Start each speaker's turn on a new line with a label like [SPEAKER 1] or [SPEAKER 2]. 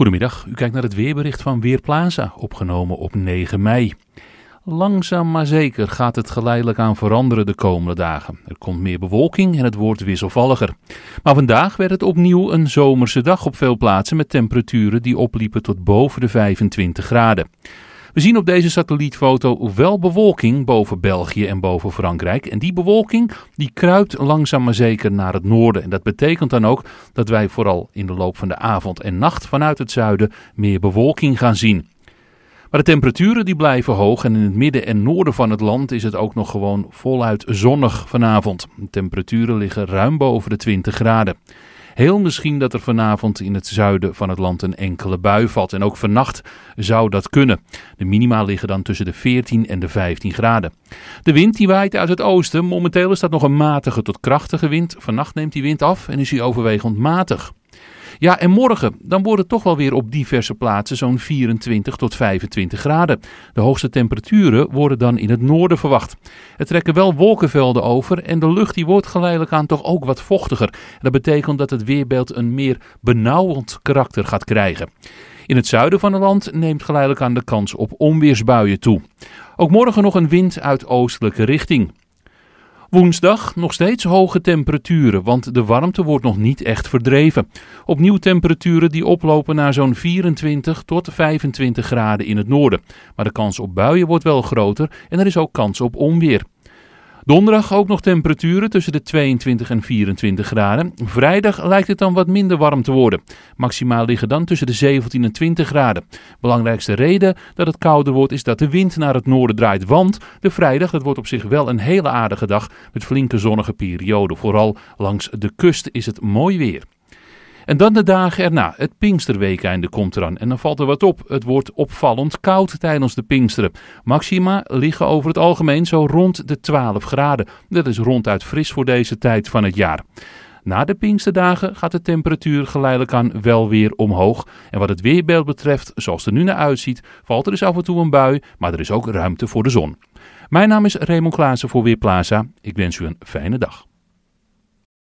[SPEAKER 1] Goedemiddag, u kijkt naar het weerbericht van Weerplaza, opgenomen op 9 mei. Langzaam maar zeker gaat het geleidelijk aan veranderen de komende dagen. Er komt meer bewolking en het wordt wisselvalliger. Maar vandaag werd het opnieuw een zomerse dag op veel plaatsen met temperaturen die opliepen tot boven de 25 graden. We zien op deze satellietfoto wel bewolking boven België en boven Frankrijk. En die bewolking die kruipt langzaam maar zeker naar het noorden. En dat betekent dan ook dat wij vooral in de loop van de avond en nacht vanuit het zuiden meer bewolking gaan zien. Maar de temperaturen die blijven hoog en in het midden en noorden van het land is het ook nog gewoon voluit zonnig vanavond. De temperaturen liggen ruim boven de 20 graden. Heel misschien dat er vanavond in het zuiden van het land een enkele bui valt. En ook vannacht zou dat kunnen. De minima liggen dan tussen de 14 en de 15 graden. De wind die waait uit het oosten. Momenteel is dat nog een matige tot krachtige wind. Vannacht neemt die wind af en is hij overwegend matig. Ja, en morgen, dan wordt het toch wel weer op diverse plaatsen zo'n 24 tot 25 graden. De hoogste temperaturen worden dan in het noorden verwacht. Er trekken wel wolkenvelden over en de lucht die wordt geleidelijk aan toch ook wat vochtiger. Dat betekent dat het weerbeeld een meer benauwend karakter gaat krijgen. In het zuiden van het land neemt geleidelijk aan de kans op onweersbuien toe. Ook morgen nog een wind uit oostelijke richting. Woensdag nog steeds hoge temperaturen, want de warmte wordt nog niet echt verdreven. Opnieuw temperaturen die oplopen naar zo'n 24 tot 25 graden in het noorden. Maar de kans op buien wordt wel groter en er is ook kans op onweer. Donderdag ook nog temperaturen tussen de 22 en 24 graden. Vrijdag lijkt het dan wat minder warm te worden. Maximaal liggen dan tussen de 17 en 20 graden. Belangrijkste reden dat het kouder wordt is dat de wind naar het noorden draait. Want de vrijdag, dat wordt op zich wel een hele aardige dag met flinke zonnige perioden. Vooral langs de kust is het mooi weer. En dan de dagen erna, het Pinksterweekeinde komt eraan. En dan valt er wat op. Het wordt opvallend koud tijdens de Pinksteren. Maxima liggen over het algemeen zo rond de 12 graden. Dat is ronduit fris voor deze tijd van het jaar. Na de Pinksterdagen gaat de temperatuur geleidelijk aan wel weer omhoog. En wat het weerbeeld betreft, zoals het er nu naar uitziet, valt er dus af en toe een bui, maar er is ook ruimte voor de zon. Mijn naam is Raymond Klaassen voor Weerplaza. Ik wens u een fijne dag.